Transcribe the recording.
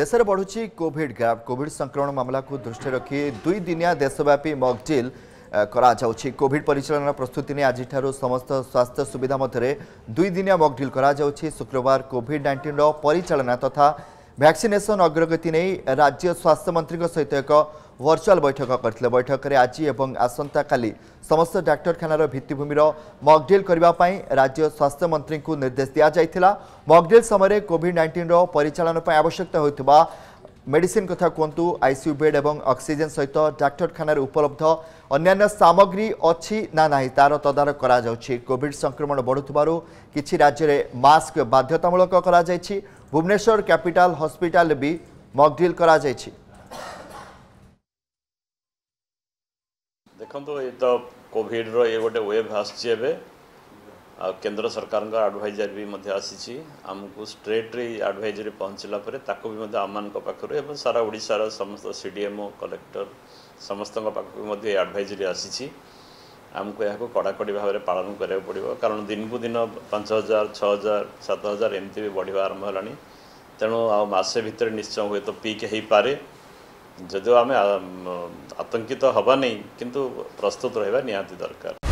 দেশের বড়ুচি Covid gap Covid সংক্রমণ মামলাকে দৃষ্টি রাখি দুই দিনিয়া দেশব্যাপী মকডিল କରାଯାଉଛି କୋଭିଡ୍ ପରିଚାଳନା ପ୍ରସ୍ତୁତି ନେଇ ଆଜିଠାରୁ ସମସ୍ତ ସ୍ୱାସ୍ଥ୍ୟ ସୁବିଧା ମଧ୍ୟରେ ଦୁଇଦିନିଆ ମକ୍ଡିଲ୍ କରାଯାଉଛି ଶୁକ୍ରବାର କୋଭିଡ୍ ନାଇଣ୍ଟିନ୍ର ପରିଚାଳନା ତଥା ভ্যাকসিনেসন অগ্রগতি নেই রাজ্য স্বাস্থ্যমন্ত্রী সহ এক ভর্চুয়াল বৈঠক করে বৈঠকের আজ এবং আসন্তকালি সমস্ত ডাক্তারখানার ভিত্তিভূমি মকডিল করা রাজ্য স্বাস্থ্যমন্ত্রী নির্দেশ দিয়া যাই মকডিল সময় কোভিড নাইন্টিন পরিচালনা আবশ্যকতা হয়ে মেডিসিন কথা কুহতু আইসিউ বেড এবং অক্সিজেন সহ ডাক্তারখানার উপলব্ধ অন্যান্য সামগ্রী অছি না না তার তদারক করা যাচ্ছে কোভিড সংক্রমণ বড়ুবার কিছু রাজ্যের মাস্ক বাধ্যতামূলক করা যাই ભુવનેશ્વર કેપિટલ હોસ્પિટાલ બી મકડ્રીલ કરાઈ ଦେଖନ୍ତୁ ଏ ତ କୋଭିଡ଼ର ଏ ଗୋଟେ ୱେଭ୍ ଆସିଛି ଏବେ ଆଉ କେନ୍ଦ୍ର ସରକାରଙ୍କ ଆଡ଼ଭାଇଜରି ବି ମଧ୍ୟ ଆସିଛି ଆମକୁ ଷ୍ଟେଟ୍ରେ ଆଡ଼ଭାଇଜରି ପହଞ୍ଚିଲା ପରେ ତାକୁ ବି ମଧ୍ୟ ଆମମାନଙ୍କ ପାଖରୁ ଏବଂ ସାରା ଓଡ଼ିଶାର ସମସ୍ତ ସି ଡି ଏମ୍ କଲେକ୍ଟର ସମସ୍ତଙ୍କ ପାଖକୁ ମଧ୍ୟ ଏ ଆଡ଼ଭାଇଜରି ଆସିଛି ଆମକୁ ଏହାକୁ କଡ଼ାକଡ଼ି ଭାବରେ ପାଳନ କରିବାକୁ ପଡ଼ିବ କାରଣ ଦିନକୁ ଦିନ ପାଞ୍ଚ ହଜାର ଛଅ ହଜାର ସାତ ହଜାର ଏମିତି ବି ବଢ଼ିବା ଆରମ୍ଭ ହେଲାଣି ତେଣୁ ଆଉ ମାସେ ଭିତରେ ନିଶ୍ଚୟ ହୁଏତ ପିକ୍ ହେଇପାରେ ଯଦିଓ ଆମେ ଆତଙ୍କିତ ହେବା ନାହିଁ କିନ୍ତୁ ପ୍ରସ୍ତୁତ ରହିବା ନିହାତି ଦରକାର